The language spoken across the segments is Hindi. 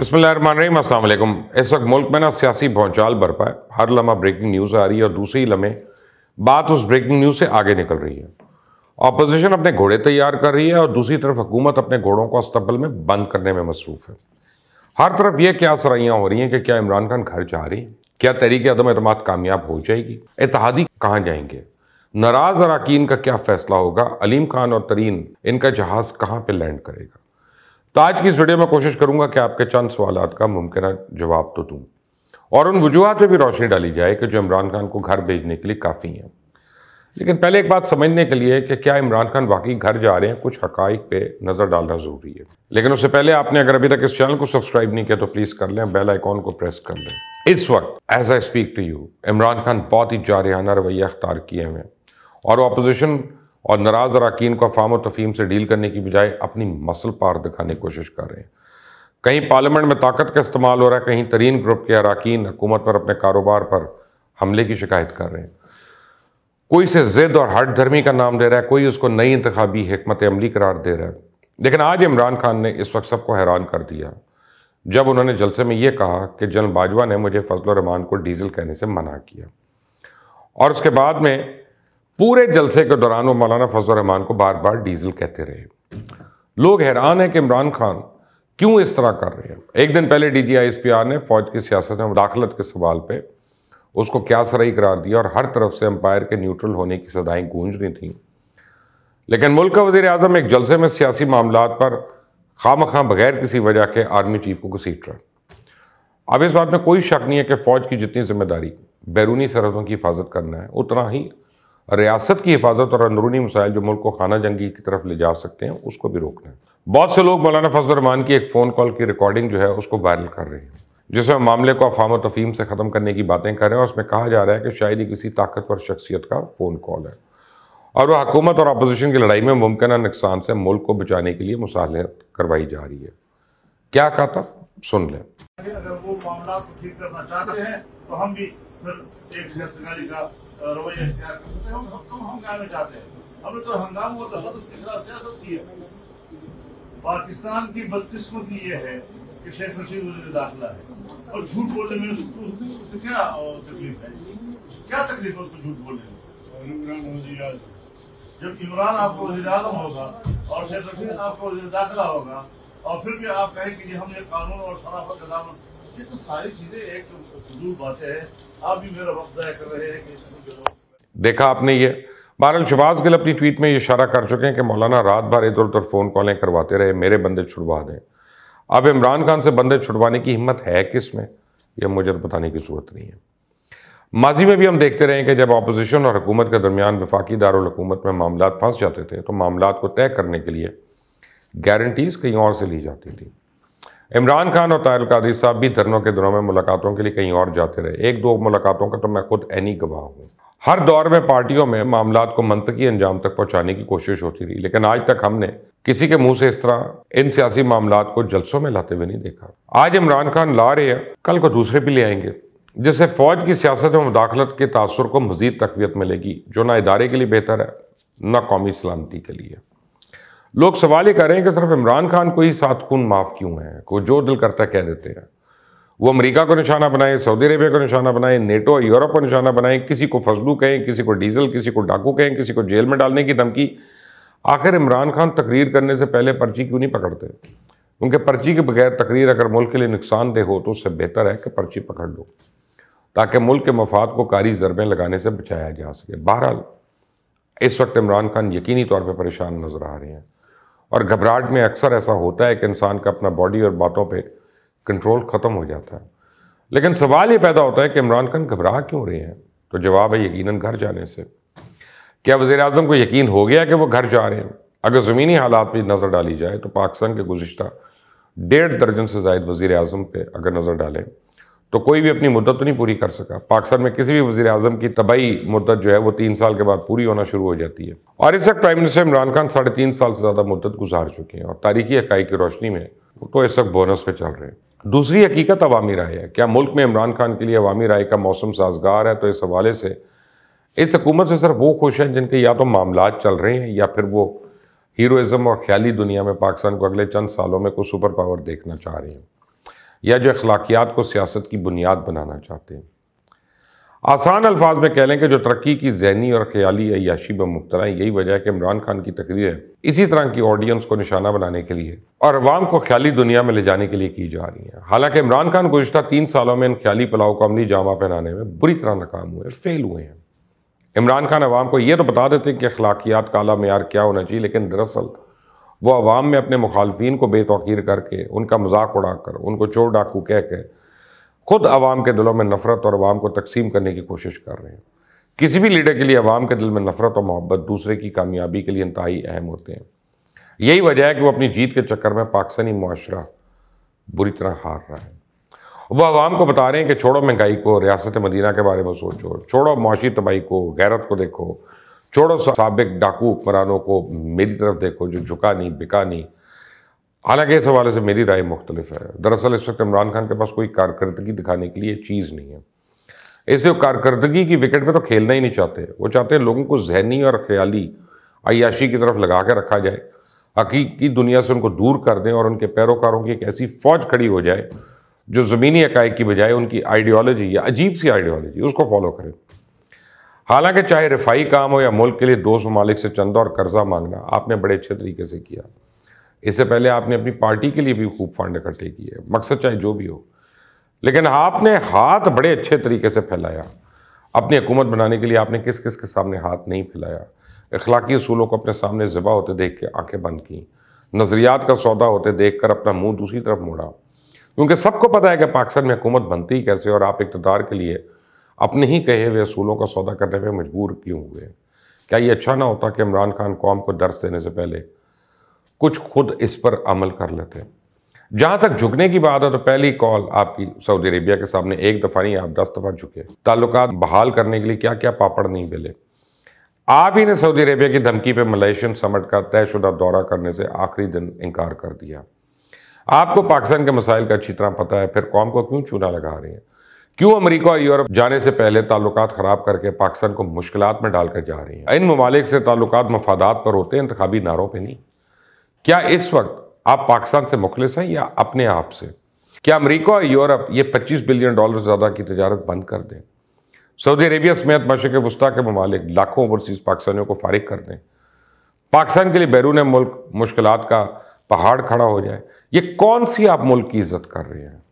बसमीम इस वक्त मुल्क में ना सियासी भौचाल बरपा है हर लम्हा ब्रेकिंग न्यूज़ आ रही है और दूसरी लम्हे बात उस ब्रेकिंग न्यूज़ से आगे निकल रही है अपोजिशन अपने घोड़े तैयार कर रही है और दूसरी तरफ हुकूमत अपने घोड़ों को अस्तबल में बंद करने में मसरूफ़ है हर तरफ ये क्या सराइयाँ हो रही हैं कि क्या इमरान खान घर जा रही है क्या तहरीक अदम अतम कामयाब हो जाएगी इतिहादी कहाँ जाएंगे नाराज़ अरकान का क्या फ़ैसला होगा अलीम खान और तरीन इनका जहाज़ कहाँ पर लैंड करेगा तो आज की इस वीडियो में कोशिश करूंगा कि आपके चंद सवाल का मुमकिन जवाब तो दूँ और उन वजूहत पर भी रोशनी डाली जाए कि जो इमरान खान को घर भेजने के लिए काफ़ी हैं लेकिन पहले एक बात समझने के लिए कि क्या इमरान खान वाकई घर जा रहे हैं कुछ हकाइक पे नज़र डालना ज़रूरी है लेकिन उससे पहले आपने अगर अभी तक इस चैनल को सब्सक्राइब नहीं किया तो प्लीज़ कर लें बेल आइकॉन को प्रेस कर लें इस वक्त as I speak to you Imran Khan बहुत ही जारहाना रवैया अख्तार किए हुए हैं और अपोजिशन और नाराज़ अरकान को अफाम और तफीम से डील करने की बजाय अपनी मसल पार दिखाने की कोशिश कर रहे हैं कहीं पार्लियामेंट में ताकत का इस्तेमाल हो रहा है कहीं तरीन ग्रुप के अरकान हुकूमत पर अपने कारोबार पर हमले की शिकायत कर रहे हैं कोई से ज़िद और हट धर्मी का नाम दे रहा है कोई उसको नई इंतबी हमत अमली करार दे रहा है लेकिन आज इमरान खान ने इस वक्त सबको हैरान कर दिया जब उन्होंने जलसे में यह कहा कि जनरल बाजवा ने मुझे फजल रहमान को डीजल कहने से मना किया और उसके बाद में पूरे जलसे के दौरान वो मौलाना फजल रहमान को बार बार डीजल कहते रहे लोग हैरान हैं कि इमरान खान क्यों इस तरह कर रहे हैं एक दिन पहले D G I S P R ने फौज की सियासत में मुदाखलत के सवाल पर उसको क्या सराई करार दिया और हर तरफ से अंपायर के न्यूट्रल होने की सदाएं गूंज रही थीं लेकिन मुल्क का वजी अजम एक जलसे में सियासी मामला पर खाम खां बगैर किसी वजह के आर्मी चीफ को घसीट रहा अब इस बात में कोई शक नहीं है कि फ़ौज की जितनी जिम्मेदारी बैरूनी सरहदों की हिफाजत करना है उतना ही रियासत की हिफाजत और अंदरूनी मसाइल जो मुल्क को खाना जंगी की तरफ ले जा सकते हैं उसको भी रोकना है बहुत से लोग मौलाना फजल रहमान की एक फ़ोन कॉल की रिकॉर्डिंग जो है उसको वायरल कर रहे हैं जिसमें मामले को अफाम तफीम से ख़त्म करने की बातें कर रहे हैं और उसमें कहा जा रहा है कि शायद ही किसी ताकतवर शख्सियत का फ़ोन कॉल है और वह हकूमत और अपोजिशन की लड़ाई में मुमकिन नुकसान से मुल्क को बचाने के लिए मुसालहत करवाई जा रही है क्या कहा था सुन लें अगर वो मामला ठीक करना चाहते हैं तो हम भी फिर एक का रवैया इख्तियार कर सकते हैं तो हम कम हंगामे चाहते हैं हमें तो हंगामा और तो हद तीसरा सियासत की है पाकिस्तान की बदकिस्मती ये है कि शेख रशीद वजी दाखिला है और झूठ बोलने में उससे क्या तकलीफ है क्या तकलीफ है उसको झूठ बोलने में जब इमरान आपको वजी अजम होगा और शेख रशीद आपको वजी दाखिला होगा और फिर भी आप कहें कि हमने कानून और शराफत का दामन ये तो सारी चीजें एक फजूल तो बातें हैं आप भी मेरा वक्त जाया कर रहे हैं कि के लोग देखा आपने ये बहरहाल शबाज गिल अपनी ट्वीट में इशारा कर चुके हैं कि मौलाना रात भर इधर उधर फ़ोन कॉलें करवाते रहे मेरे बंदे छुड़वा दें अब इमरान खान से बंदे छुड़वाने की हिम्मत है किस में यह मुझे बताने की ज़रूरत नहीं है माजी में भी हम देखते रहे कि जब अपोजिशन और हुकूमत के दरमियान वफाकी दारकूमत में मामला फंस जाते थे तो मामला को तय करने के लिए गारंटीज़ कहीं और से ली जाती थी इमरान खान और ताहिर कादरी साहब भी धरनों के दिनों में मुलाकातों के लिए कहीं और जाते रहे एक दो मुलाकातों का तो मैं खुद एनी गवाह हूँ हर दौर में पार्टियों में मामला को मनतकी अंजाम तक पहुँचाने की कोशिश होती रही लेकिन आज तक हमने किसी के मुंह से इस तरह इन सियासी मामला को जलसों में लाते हुए नहीं देखा आज इमरान खान ला रहे हैं कल को दूसरे भी ले आएंगे जिससे फौज की सियासत में मुदाखलत के तासर को मजीद तकवीत मिलेगी जो ना इदारे के लिए बेहतर है न कौमी सलामती के लिए लोग सवाल ये कर रहे हैं कि सिर्फ इमरान खान को ही सात खून माफ़ क्यों है को जो दिल करता कह देते हैं वो अमेरिका को निशाना बनाए सऊदी अरेबिया को निशाना बनाए नेटो यूरोप को निशाना बनाए किसी को फजलू कहें किसी को डीजल किसी को डाकू कहें किसी को जेल में डालने की धमकी आखिर इमरान खान तकरीर करने से पहले पर्ची क्यों नहीं पकड़ते उनके पर्ची के बगैर तकरीर अगर मुल्क के लिए नुकसानदेह हो तो उससे बेहतर है कि पर्ची पकड़ लो ताकि मुल्क के मफाद को कारी ज़रबें लगाने से बचाया जा सके बहरहाल इस वक्त इमरान खान यकीनी तौर पर परेशान नज़र आ रहे हैं और घबराहट में अक्सर ऐसा होता है कि इंसान का अपना बॉडी और बातों पर कंट्रोल ख़त्म हो जाता है लेकिन सवाल ये पैदा होता है कि इमरान खान घबरा क्यों रहे हैं तो जवाब है यकीन घर जाने से क्या वजे अजम को यकीन हो गया कि वो घर जा रहे हैं अगर ज़मीनी हालात पर नज़र डाली जाए तो पाकिस्तान के गुज्तर डेढ़ दर्जन से जायद वज़ी अजम पर अगर नज़र डालें तो कोई भी अपनी मुद्दत तो नहीं पूरी कर सका पाकिस्तान में किसी भी वजी अजम की तबाही मुद्दत जो है वो तीन साल के बाद पूरी होना शुरू हो जाती है और इस वक्त प्राइम मिनिस्टर इमरान खान साढ़े तीन साल से ज़्यादा मुद्दत गुजार चुके हैं और तारीखी हकाई की रोशनी में तो इस वक्त बोनस पे चल रहे हैं दूसरी हकीकत अवामी राय है क्या मुल्क में इमरान खान के लिए अवामी राय का मौसम साजगार है तो इस हवाले से इस हकूमत से सिर्फ वो खुश हैं जिनके या तो मामला चल रहे हैं या फिर वो हीरोज़म और ख्याली दुनिया में पाकिस्तान को अगले चंद सालों में कुछ सुपर पावर देखना चाह रही हैं या जो अखलाकियात को सियासत की बुनियाद बनाना चाहते हैं आसान अल्फाज में कह लें कि जो तरक्की की जहनी और ख्याली अयाशी में मुबतला है यही वजह है कि इमरान खान की तकरीर है इसी तरह की ऑडियंस को निशाना बनाने के लिए और अवाम को ख्याली दुनिया में ले जाने के लिए की जा रही है हालांकि इमरान खान गुजत तीन सालों में इन ख्याली पलाव को अमली जामा पहनाने में बुरी तरह नाकाम हुए फेल हुए हैं इमरान खान अवाम को यह तो बता देते हैं कि अखलाकियात काला मैार क्या होना चाहिए लेकिन दरअसल वो आवाम में अपने मुखालफन को बेतौकीर करके उनका मजाक उड़ा कर उनको चोर डाकू कह के ख़ुद आवाम के दिलों में नफ़रत और आवाम को तकसीम करने की कोशिश कर रहे हैं किसी भी लीडर के लिए आवाम के दिल में नफ़रत और मोहब्बत दूसरे की कामयाबी के लिए इंतहाई अहम होते हैं यही वजह है कि वह अपनी जीत के चक्कर में पाकिस्तानी माशरा बुरी तरह हार रहा है वो आवाम को बता रहे हैं कि छोड़ो महंगाई को रियासत मदीना के बारे में सोचो छोड़ो माशी तबाही को गैरत को देखो छोड़ो सबक डाकू हुक्मरानों को मेरी तरफ देखो जो झुका नहीं बिका नहीं हालांकि इस हवाले से मेरी राय मुख्तलिफ है दरअसल इस वक्त इमरान खान के पास कोई कारकर्दगी दिखाने के लिए चीज़ नहीं है ऐसे वो कारकर्दगी की विकेट में तो खेलना ही नहीं चाहते वो चाहते हैं लोगों को जहनी और ख्याली अयाशी की तरफ लगा के रखा जाए हकीक दुनिया से उनको दूर कर दें और उनके पैरोकारों की एक ऐसी फ़ौज खड़ी हो जाए जो ज़मीनी हक़ की बजाय उनकी आइडियोलॉजी या अजीब सी आइडियोलॉजी उसको फॉलो करें हालांकि चाहे रिफाई काम हो या मुल्क के लिए दोस्त ममालिक से चंदा और कर्जा मांगना आपने बड़े अच्छे तरीके से किया इससे पहले आपने अपनी पार्टी के लिए भी खूब फंड इकट्ठे किए मकसद चाहे जो भी हो लेकिन आपने हाथ बड़े अच्छे तरीके से फैलाया अपनी हुकूमत बनाने के लिए आपने किस किस के सामने हाथ नहीं फैलाया अखलाकी असूलों को अपने सामने ज़िबा होते देख के आँखें बंद की नज़रियात का सौदा होते देख कर अपना मुँह दूसरी तरफ मोड़ा क्योंकि सबको पता है कि पाकिस्तान में हुकूमत बनती कैसे और आप इकतदार के लिए अपने ही कहे हुए असूलों का सौदा करने पर मजबूर क्यों हुए क्या ये अच्छा ना होता कि इमरान खान कौम को दर्ज देने से पहले कुछ खुद इस पर अमल कर लेते हैं जहाँ तक झुकने की बात है तो पहली कॉल आपकी सऊदी अरेबिया के सामने एक दफ़ा नहीं आप दस दफ़ा झुके ताल्लुक बहाल करने के लिए क्या क्या पापड़ नहीं मिले आप ही ने सऊदी अरेबिया की धमकी पर मलेशियन समट का तयशुदा दौरा करने से आखिरी दिन इनकार कर दिया आपको पाकिस्तान के मसाइल का अच्छी तरह पता है फिर कौम को क्यों चूना लगा रही है क्यों अमरीका और यूरोप जाने से पहले ताल्लुक खराब करके पाकिस्तान को मुश्किल में डालकर जा रही हैं इन ममालिक से ताल्लुक मफादात पर होते हैं इंतबी नारों पर नहीं क्या इस वक्त आप पाकिस्तान से मुखलिस हैं या अपने आप से क्या अमरीका और यूरोप ये पच्चीस बिलियन डॉलर ज़्यादा की तजारत बंद कर दें सऊदी अरेबिया समेत मशरक वस्ती के ममालिक लाखों ओवरसीज़ पाकिस्तानियों को फारिग कर दें पाकिस्तान के लिए बैरून मुल्क मुश्किल का पहाड़ खड़ा हो जाए ये कौन सी आप मुल्क की इज्जत कर रहे हैं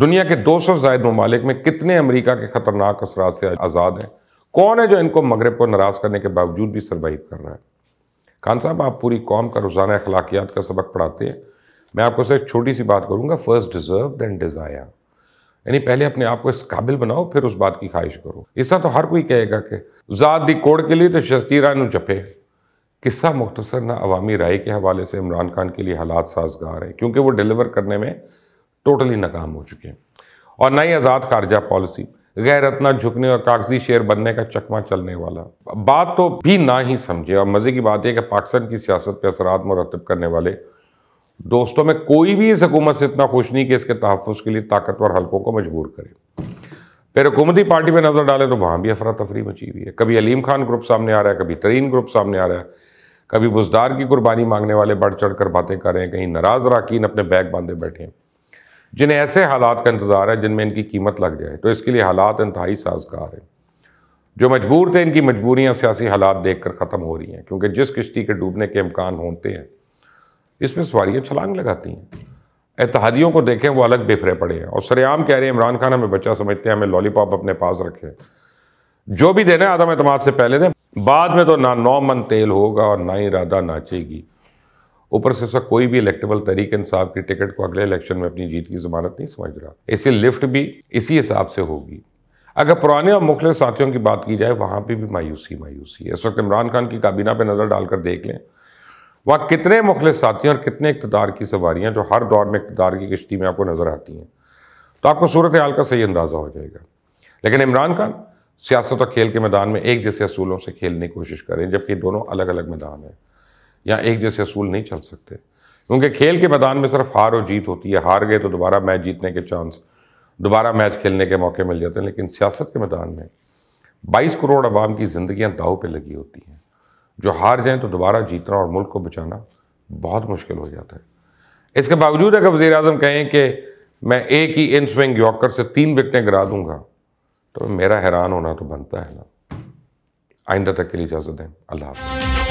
दुनिया के 200 जायद ममालिक में कितने अमेरिका के ख़तरनाक असर से आज़ाद हैं कौन है जो इनको मगरब को नाराज़ करने के बावजूद भी सरवाइव कर रहा है खान साहब आप पूरी कौम का रोज़ाना अखलाकियात का सबक पढ़ाते हैं मैं आपको सिर्फ छोटी सी बात करूँगा फर्स्ट डिज़र्व दैन डिज़ायर यानी पहले अपने आप को इस काबिल बनाओ फिर उस बात की ख्वाहिश करो ऐसा तो हर कोई कहेगा कि ज़ात दी कोड़ के लिए तो शस्तीरा जपे किस्सा मुख्तसर ना अवामी राय के हवाले से इमरान खान के लिए हालात साजगार है क्योंकि वो डिलीवर करने में टोटली नाकाम हो चुके हैं और नई आज़ाद खारजा पॉलिसी गैर रत्ना झुकने और कागजी शेयर बनने का चकमा चलने वाला बात तो भी ना ही समझे और मज़े की बात यह कि पाकिस्तान की सियासत पर असरात मरतब करने वाले दोस्तों में कोई भी इस हकूमत से इतना खुश नहीं कि इसके तहफ़ के लिए ताकतवर हलकों को मजबूर करे फिर हुकूमती पार्टी पर नज़र डालें तो वहाँ भी अफरा तफरी मची हुई है कभी अलीम खान ग्रुप सामने आ रहा है कभी तरीन ग्रुप सामने आ रहा है कभी बुजदार की कुर्बानी मांगने वाले बढ़ चढ़ कर बातें कर रहे हैं कहीं नाराज़ राकिन अपने बैग बांधे बैठे हैं जिन्हें ऐसे हालात का इंतज़ार है जिनमें इनकी कीमत लग जाए तो इसके लिए हालात इंतहाई साजगार हैं जो मजबूर थे इनकी मजबूरियाँ सियासी हालात देख कर ख़त्म हो रही हैं क्योंकि जिस किश्ती के डूबने के इम्कान होते हैं इसमें सवारियाँ छलांग लगाती हैं इतिहादियों को देखें वो अलग बिफरे पड़े हैं और सरेआम कह रहे हैं इमरान खान हमें बच्चा समझते हैं हमें लॉलीपॉप अपने पास रखे जो भी देना आदम एतमाद से पहले दें बाद में तो ना नौ मन तेल होगा और ना ही इरादा नाचेगी ऊपर से ऐसा कोई भी इलेक्टेबल तरीक इंसाफ की टिकट को अगले इलेक्शन में अपनी जीत की जमानत नहीं समझ रहा इसलिए लिफ्ट भी इसी हिसाब से होगी अगर पुराने और मुखल साथियों की बात की जाए वहाँ पर भी मायूसी मायूसी है इस वक्त इमरान खान की काबीना पर नज़र डालकर देख लें वहाँ कितने मुखल साथियों और कितने इकतदार की सवारियाँ जो हर दौर में इकतदार की किश्ती में आपको नज़र आती हैं तो आपको सूरत हाल का सही अंदाज़ा हो जाएगा लेकिन इमरान खान सियासत और खेल के मैदान में एक जैसे असूलों से खेलने की कोशिश करें जबकि दोनों अलग अलग मैदान हैं या एक जैसे असूल नहीं चल सकते क्योंकि खेल के मैदान में सिर्फ हार और जीत होती है हार गए तो दोबारा मैच जीतने के चांस दोबारा मैच खेलने के मौके मिल जाते हैं लेकिन सियासत के मैदान में 22 करोड़ आवाम की ज़िंदियाँ दाव पे लगी होती हैं जो हार जाएँ तो दोबारा जीतना और मुल्क को बचाना बहुत मुश्किल हो जाता है इसके बावजूद अगर वजी अजम कहें कि मैं एक ही इन स्विंग यॉकर से तीन विकटें गिरा दूंगा तो मेरा हैरान होना तो बनता है ना आइंदा तक के लिए इजाज़त दें अल्लाह हाफ़